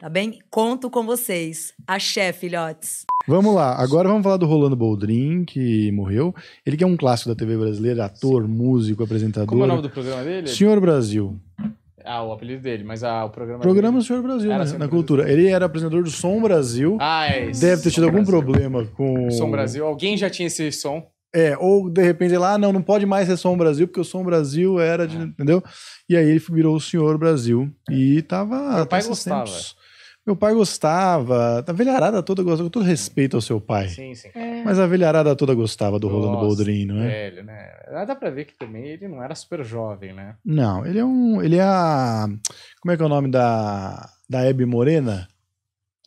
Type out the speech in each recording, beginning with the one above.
tá bem? Conto com vocês. Axé, filhotes. Vamos lá, agora vamos falar do Rolando Boldrin, que morreu. Ele que é um clássico da TV brasileira, ator, músico, apresentador. Como é o nome do programa dele? Senhor Brasil. Ah, o apelido dele, mas ah, o programa. Programa dele... Senhor Brasil, né? na cultura. Brasil. Ele era apresentador do Som Brasil. Ah, é isso. Deve ter tido algum Brasil. problema com. Som Brasil. Alguém já tinha esse som. É, ou de repente lá, ah, não, não pode mais ser Som Brasil, porque o Som Brasil era de. Ah. Entendeu? E aí ele virou o Senhor Brasil. E tava. Meu pai gostava. Tempos. Meu pai gostava, a velharada toda gostava, com todo respeito ao seu pai. Sim, sim. É. Mas a velharada toda gostava do Rolando Boldrin, não é? Velho, né? Dá pra ver que também ele não era super jovem, né? Não, ele é um. Ele é a. Como é que é o nome da. Da Hebe Morena?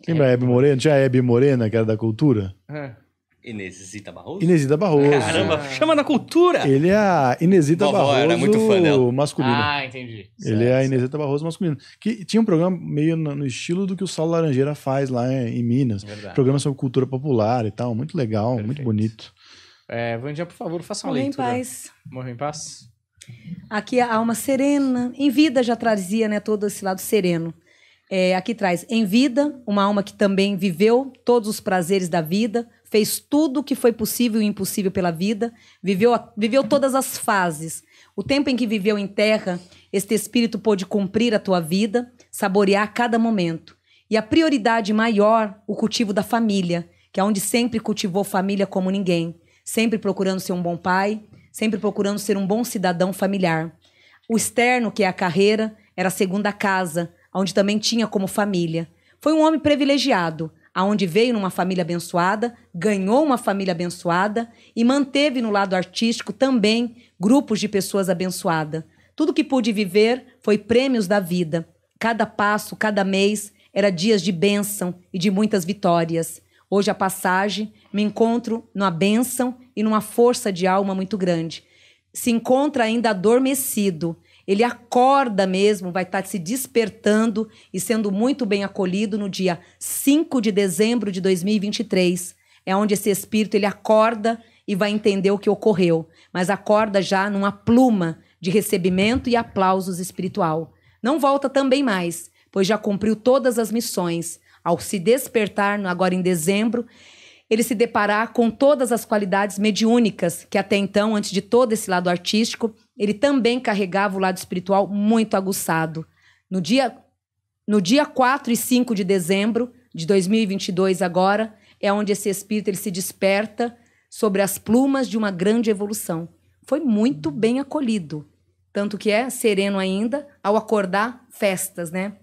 Lembra a Hebe Morena? Tinha a Hebe Morena, que era da cultura? É. Inesita Barroso? Inesita Barroso. Caramba, chama na cultura! Ele é a Inesita Vovó Barroso era muito fã dela. masculino. Ah, entendi. Ele certo. é a Inesita Barroso masculino. Que tinha um programa meio no estilo do que o Saulo Laranjeira faz lá em Minas. Verdade. Programa sobre cultura popular e tal. Muito legal, Perfeito. muito bonito. É, Vandinha, por favor, faça uma Morre leitura. em paz. Morre em paz. Aqui é a alma serena. Em vida já trazia né, todo esse lado sereno. É, aqui traz, em vida, uma alma que também viveu todos os prazeres da vida, fez tudo o que foi possível e impossível pela vida, viveu, viveu todas as fases. O tempo em que viveu em terra, este espírito pôde cumprir a tua vida, saborear cada momento. E a prioridade maior, o cultivo da família, que é onde sempre cultivou família como ninguém, sempre procurando ser um bom pai, sempre procurando ser um bom cidadão familiar. O externo, que é a carreira, era a segunda casa, onde também tinha como família. Foi um homem privilegiado, aonde veio numa família abençoada, ganhou uma família abençoada e manteve no lado artístico também grupos de pessoas abençoadas. Tudo que pude viver foi prêmios da vida. Cada passo, cada mês era dias de bênção e de muitas vitórias. Hoje a passagem me encontro numa bênção e numa força de alma muito grande. Se encontra ainda adormecido, ele acorda mesmo, vai estar tá se despertando e sendo muito bem acolhido no dia 5 de dezembro de 2023. É onde esse espírito ele acorda e vai entender o que ocorreu, mas acorda já numa pluma de recebimento e aplausos espiritual. Não volta também mais, pois já cumpriu todas as missões. Ao se despertar agora em dezembro, ele se deparará com todas as qualidades mediúnicas que até então, antes de todo esse lado artístico, ele também carregava o lado espiritual muito aguçado. No dia, no dia 4 e 5 de dezembro de 2022, agora, é onde esse espírito ele se desperta sobre as plumas de uma grande evolução. Foi muito bem acolhido. Tanto que é sereno ainda, ao acordar, festas, né?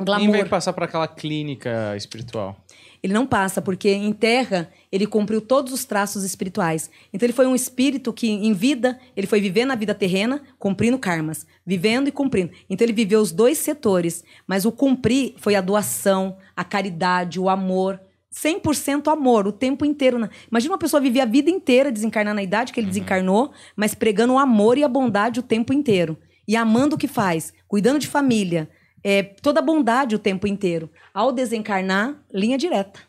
Glamour. Nem vai passar para aquela clínica espiritual. Ele não passa, porque em terra ele cumpriu todos os traços espirituais. Então ele foi um espírito que, em vida, ele foi vivendo a vida terrena, cumprindo karmas. Vivendo e cumprindo. Então ele viveu os dois setores. Mas o cumprir foi a doação, a caridade, o amor. 100% amor, o tempo inteiro. Imagina uma pessoa viver a vida inteira desencarnar na idade que ele uhum. desencarnou, mas pregando o amor e a bondade o tempo inteiro. E amando o que faz, cuidando de família, é, toda a bondade o tempo inteiro. Ao desencarnar, linha direta.